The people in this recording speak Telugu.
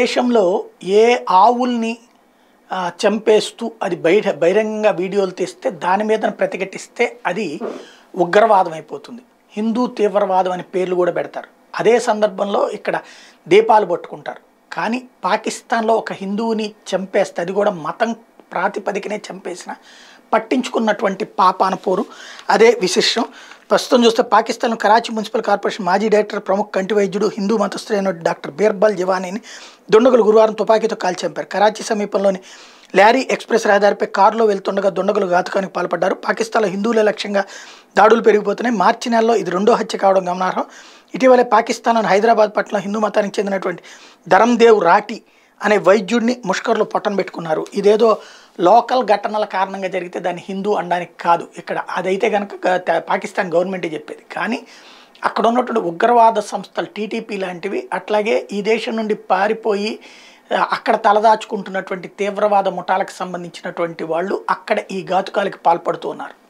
దేశంలో ఏ ఆవుల్ని చంపేస్తూ అది బహిర బహిరంగంగా వీడియోలు తీస్తే దాని మీద ప్రతిఘటిస్తే అది ఉగ్రవాదం అయిపోతుంది హిందూ తీవ్రవాదం అనే పేర్లు కూడా పెడతారు అదే సందర్భంలో ఇక్కడ దీపాలు పట్టుకుంటారు కానీ పాకిస్తాన్లో ఒక హిందువుని చంపేస్తే అది కూడా మతం ప్రాతిపదికనే చంపేసిన పట్టించుకున్నటువంటి పాప అనుపోరు అదే విశిష్టం ప్రస్తుతం చూస్తే పాకిస్తాన్ కరాచీ మున్సిపల్ కార్పొరేషన్ మాజీ డైరెక్టర్ ప్రముఖ కంటి వైద్యుడు హిందూ మతస్థుడైన డాక్టర్ బీర్బల్ జవానీని దుండగులు గురువారం తుపాకీతో కాల్చి చంపారు కరాచీ సమీపంలోని ల్యారీ ఎక్స్ప్రెస్ రహదారిపై కారులో వెళ్తుండగా దుండగులు ఘాతుకానికి పాల్పడ్డారు పాకిస్తాన్లో హిందువుల లక్ష్యంగా దాడులు పెరిగిపోతున్నాయి మార్చి నెలలో ఇది రెండో హత్య కావడం గమనార్హం ఇటీవలే పాకిస్తాన్లోని హైదరాబాద్ పట్ల హిందూ మతానికి చెందినటువంటి ధరందేవ్ రాటి అనే వైద్యుడిని ముష్కర్లు పొట్టన పెట్టుకున్నారు ఇదేదో లోకల్ ఘటనల కారణంగా జరిగితే దాన్ని హిందూ అనడానికి కాదు ఇక్కడ అదైతే కనుక పాకిస్తాన్ గవర్నమెంటే చెప్పేది కానీ అక్కడ ఉన్నటువంటి ఉగ్రవాద సంస్థలు టీటీపీ లాంటివి అట్లాగే ఈ దేశం నుండి పారిపోయి అక్కడ తలదాచుకుంటున్నటువంటి తీవ్రవాద ముఠాలకు సంబంధించినటువంటి వాళ్ళు అక్కడ ఈ ఘాతుకాలకి పాల్పడుతూ ఉన్నారు